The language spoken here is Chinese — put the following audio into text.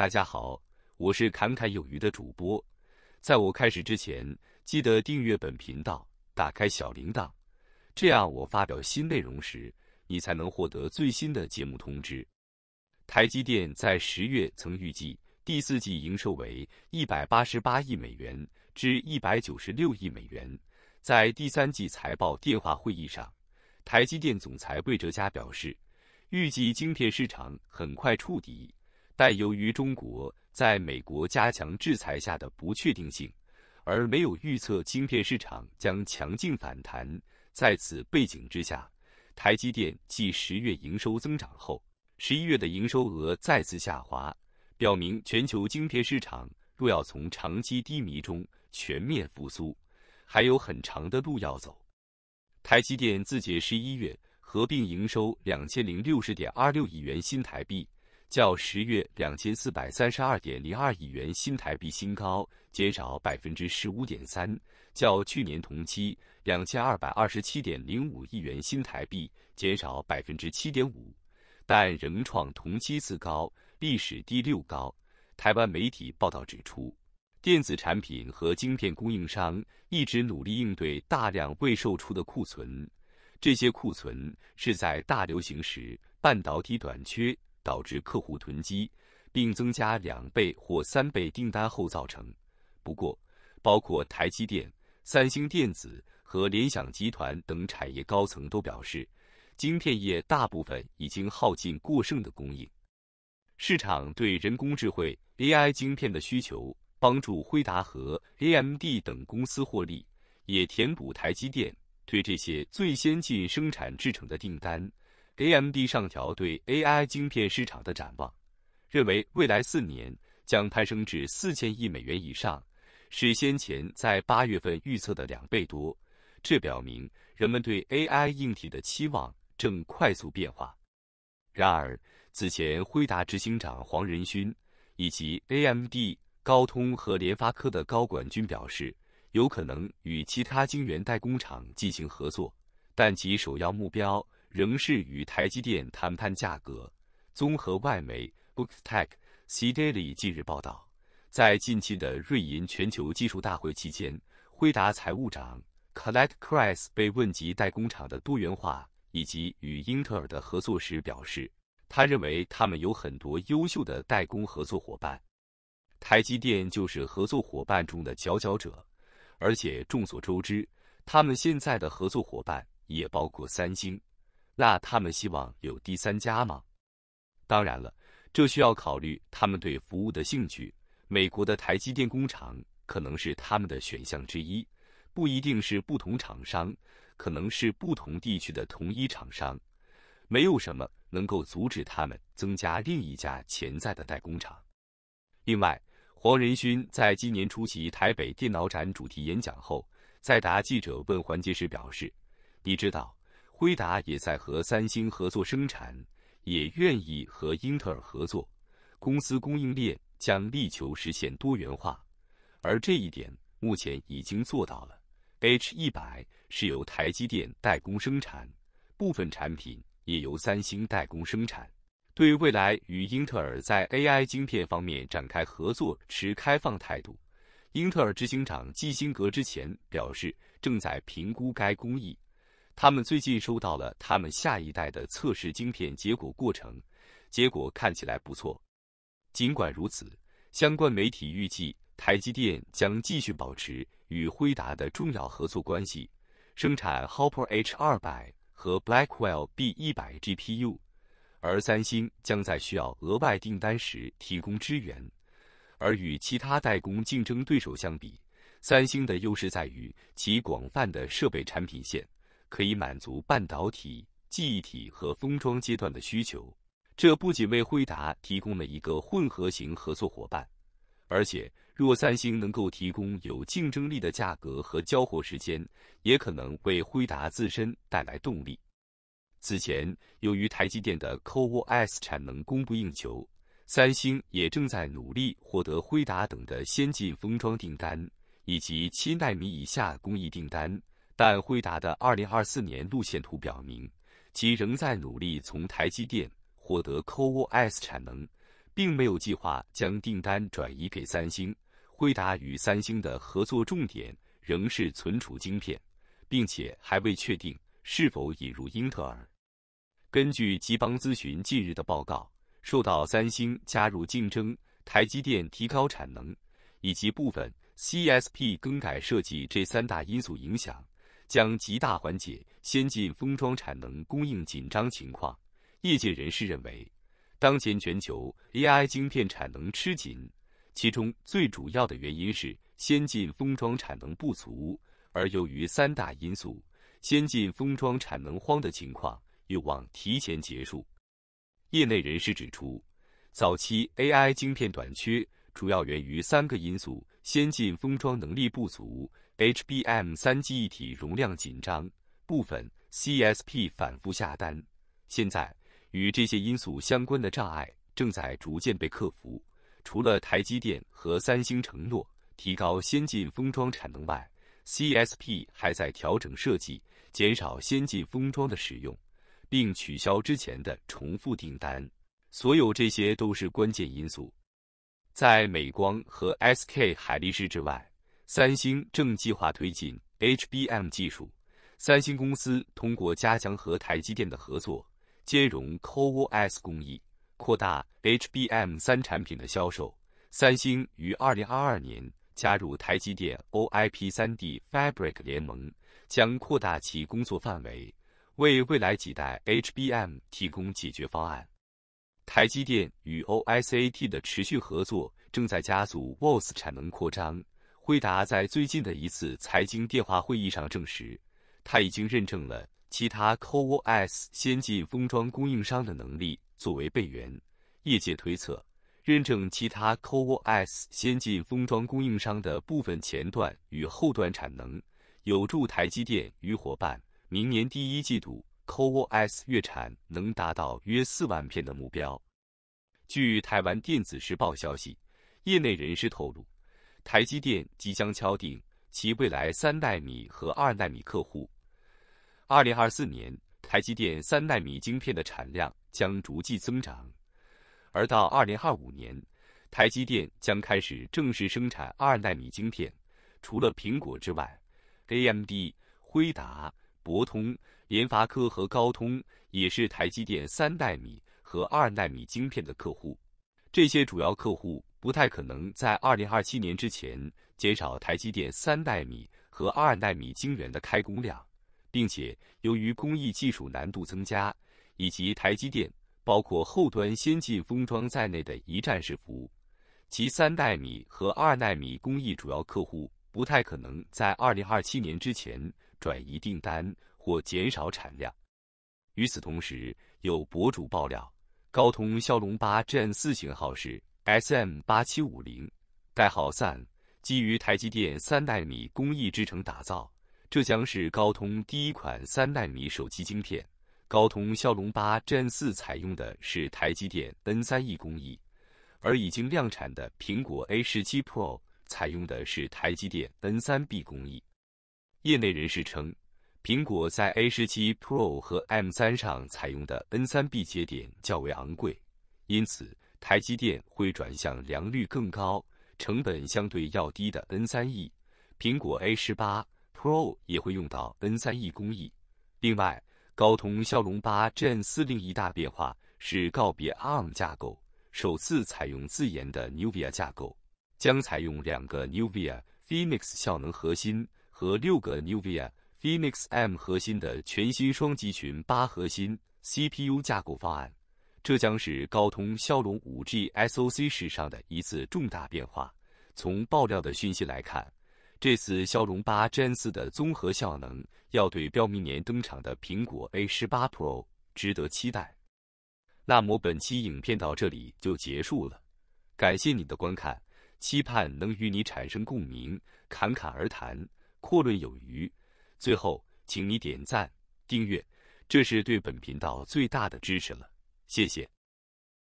大家好，我是侃侃有余的主播。在我开始之前，记得订阅本频道，打开小铃铛，这样我发表新内容时，你才能获得最新的节目通知。台积电在十月曾预计第四季营收为一百八十八亿美元至一百九十六亿美元。在第三季财报电话会议上，台积电总裁魏哲嘉表示，预计晶片市场很快触底。但由于中国在美国加强制裁下的不确定性，而没有预测晶片市场将强劲反弹。在此背景之下，台积电继十月营收增长后，十一月的营收额再次下滑，表明全球晶片市场若要从长期低迷中全面复苏，还有很长的路要走。台积电自结十一月合并营收两千零六十点二六亿元新台币。较十月两千四百三十二点零二亿元新台币新高减少百分之十五点三，较去年同期两千二百二十七点零五亿元新台币减少百分之七点五，但仍创同期次高，历史第六高。台湾媒体报道指出，电子产品和晶片供应商一直努力应对大量未售出的库存，这些库存是在大流行时半导体短缺。导致客户囤积，并增加两倍或三倍订单后造成。不过，包括台积电、三星电子和联想集团等产业高层都表示，晶片业大部分已经耗尽过剩的供应。市场对人工智能 AI 晶片的需求，帮助辉达和 AMD 等公司获利，也填补台积电对这些最先进生产制成的订单。AMD 上调对 AI 晶片市场的展望，认为未来四年将攀升至四千亿美元以上，是先前在八月份预测的两倍多。这表明人们对 AI 硬体的期望正快速变化。然而，此前辉达执行长黄仁勋以及 AMD、高通和联发科的高管均表示，有可能与其他晶圆代工厂进行合作，但其首要目标。仍是与台积电谈判价格。综合外媒，Bookstech C Daily 近日报道，在近期的瑞银全球技术大会期间，辉达财务长 Collette Criss 被问及代工厂的多元化以及与英特尔的合作时表示，他认为他们有很多优秀的代工合作伙伴，台积电就是合作伙伴中的佼佼者，而且众所周知，他们现在的合作伙伴也包括三星。那他们希望有第三家吗？当然了，这需要考虑他们对服务的兴趣。美国的台积电工厂可能是他们的选项之一，不一定是不同厂商，可能是不同地区的同一厂商。没有什么能够阻止他们增加另一家潜在的代工厂。另外，黄仁勋在今年出席台北电脑展主题演讲后，在答记者问环节时表示：“你知道。”辉达也在和三星合作生产，也愿意和英特尔合作。公司供应链将力求实现多元化，而这一点目前已经做到了。H 一百是由台积电代工生产，部分产品也由三星代工生产。对未来与英特尔在 AI 晶片方面展开合作持开放态度。英特尔执行长基辛格之前表示，正在评估该工艺。他们最近收到了他们下一代的测试晶片结果，过程结果看起来不错。尽管如此，相关媒体预计台积电将继续保持与辉达的重要合作关系，生产 Hopper H 二百和 Blackwell B 一百 GPU，而三星将在需要额外订单时提供支援。而与其他代工竞争对手相比，三星的优势在于其广泛的设备产品线。可以满足半导体、记忆体和封装阶段的需求。这不仅为辉达提供了一个混合型合作伙伴，而且若三星能够提供有竞争力的价格和交货时间，也可能为辉达自身带来动力。此前，由于台积电的 CoWoS 产能供不应求，三星也正在努力获得辉达等的先进封装订单以及七纳米以下工艺订单。但辉达的二零二四年路线图表明，其仍在努力从台积电获得 CoWoS 产能，并没有计划将订单转移给三星。辉达与三星的合作重点仍是存储晶片，并且还未确定是否引入英特尔。根据吉邦咨询近日的报告，受到三星加入竞争、台积电提高产能以及部分 CSP 更改设计这三大因素影响。将极大缓解先进封装产能供应紧张情况。业界人士认为，当前全球 AI 晶片产能吃紧，其中最主要的原因是先进封装产能不足。而由于三大因素，先进封装产能荒的情况有望提前结束。业内人士指出，早期 AI 晶片短缺主要源于三个因素：先进封装能力不足。HBM 三机一体容量紧张，部分 CSP 反复下单。现在，与这些因素相关的障碍正在逐渐被克服。除了台积电和三星承诺提高先进封装产能外，CSP 还在调整设计，减少先进封装的使用，并取消之前的重复订单。所有这些都是关键因素。在美光和 SK 海力士之外。三星正计划推进 HBM 技术。三星公司通过加强和台积电的合作，兼容 CoWoS 工艺，扩大 HBM 三产品的销售。三星于二零二二年加入台积电 OIP 3D Fabric 联盟，将扩大其工作范围，为未来几代 HBM 提供解决方案。台积电与 OSAT 的持续合作正在加速 WOS 产能扩张。辉达在最近的一次财经电话会议上证实，他已经认证了其他 CoWoS 先进封装供应商的能力作为备援。业界推测，认证其他 CoWoS 先进封装供应商的部分前段与后段产能，有助台积电与伙伴明年第一季度 CoWoS 月产能达到约四万片的目标。据台湾电子时报消息，业内人士透露。台积电即将敲定其未来三纳米和二纳米客户。二零二四年，台积电三纳米晶片的产量将逐季增长，而到二零二五年，台积电将开始正式生产二纳米晶片。除了苹果之外，AMD、辉达、博通、联发科和高通也是台积电三纳米和二纳米晶片的客户。这些主要客户。不太可能在二零二七年之前减少台积电三纳米和二纳米晶圆的开工量，并且由于工艺技术难度增加，以及台积电包括后端先进封装在内的一站式服务，其三纳米和二纳米工艺主要客户不太可能在二零二七年之前转移订单或减少产量。与此同时，有博主爆料，高通骁龙八 Gen 四型号是。S M 八七五零，代号三，基于台积电三纳米工艺制成打造，这将是高通第一款三纳米手机晶片。高通骁龙八 Gen 四采用的是台积电 N 三 E 工艺，而已经量产的苹果 A 十七 Pro 采用的是台积电 N 三 B 工艺。业内人士称，苹果在 A 十七 Pro 和 M 三上采用的 N 三 B 节点较为昂贵，因此。台积电会转向良率更高、成本相对要低的 N3E，苹果 A 十八 Pro 也会用到 N3E 工艺。另外，高通骁龙八 Gen 四另一大变化是告别 ARM 架构，首次采用自研的 n v i a 架构，将采用两个 n v i a Phoenix 效能核心和六个 n v i i a Phoenix M 核心的全新双集群八核心 CPU 架构方案。这将是高通骁龙 5G SoC 史上的一次重大变化。从爆料的讯息来看，这次骁龙八 Gen 四的综合效能要对标明年登场的苹果 A 十八 Pro，值得期待。那么本期影片到这里就结束了，感谢你的观看，期盼能与你产生共鸣，侃侃而谈，阔论有余。最后，请你点赞、订阅，这是对本频道最大的支持了。谢谢。